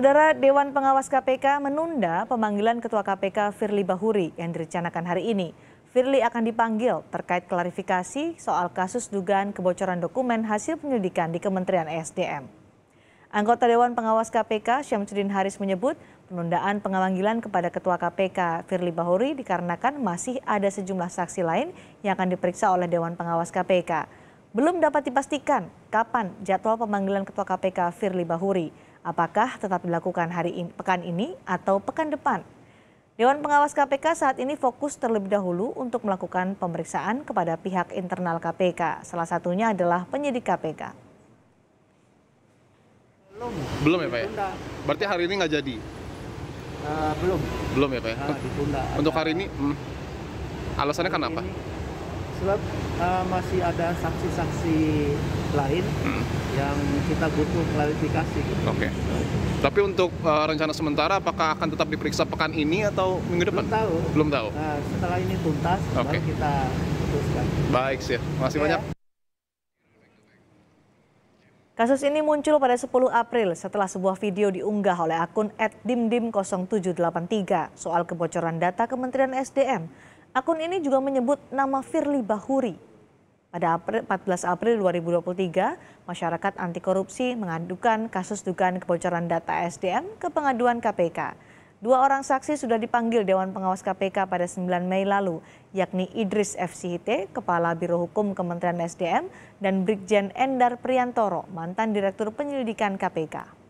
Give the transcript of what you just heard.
Saudara Dewan Pengawas KPK menunda pemanggilan Ketua KPK Firly Bahuri yang direncanakan hari ini. Firly akan dipanggil terkait klarifikasi soal kasus dugaan kebocoran dokumen hasil penyelidikan di Kementerian ESDM. Anggota Dewan Pengawas KPK Syamsuddin Haris menyebut penundaan pengawanggilan kepada Ketua KPK Firly Bahuri dikarenakan masih ada sejumlah saksi lain yang akan diperiksa oleh Dewan Pengawas KPK. Belum dapat dipastikan kapan jadwal pemanggilan Ketua KPK Firly Bahuri. Apakah tetap dilakukan hari ini, pekan ini atau pekan depan? Dewan Pengawas KPK saat ini fokus terlebih dahulu untuk melakukan pemeriksaan kepada pihak internal KPK. Salah satunya adalah penyidik KPK. Belum. Belum ya Pak ya? Berarti hari ini nggak jadi? Uh, belum. Belum ya Pak ya? Uh, ditunda. Untuk hari ini, hmm. alasannya kenapa? Ini sebab uh, masih ada saksi-saksi lain hmm. yang kita butuh klarifikasi. Gitu. Oke. Okay. Tapi untuk uh, rencana sementara, apakah akan tetap diperiksa pekan ini atau minggu depan? Belum tahu. Belum tahu. Uh, setelah ini tuntas, okay. baru kita putuskan. Baik sih, masih okay. Iya. banyak. Kasus ini muncul pada 10 April setelah sebuah video diunggah oleh akun @dimdim0783 soal kebocoran data Kementerian SDM Akun ini juga menyebut nama Firly Bahuri. Pada 14 April 2023, masyarakat anti korupsi mengadukan kasus dugaan kebocoran data SDM ke pengaduan KPK. Dua orang saksi sudah dipanggil Dewan Pengawas KPK pada 9 Mei lalu, yakni Idris F. Kepala Biro Hukum Kementerian SDM, dan Brigjen Endar Priantoro, mantan Direktur Penyelidikan KPK.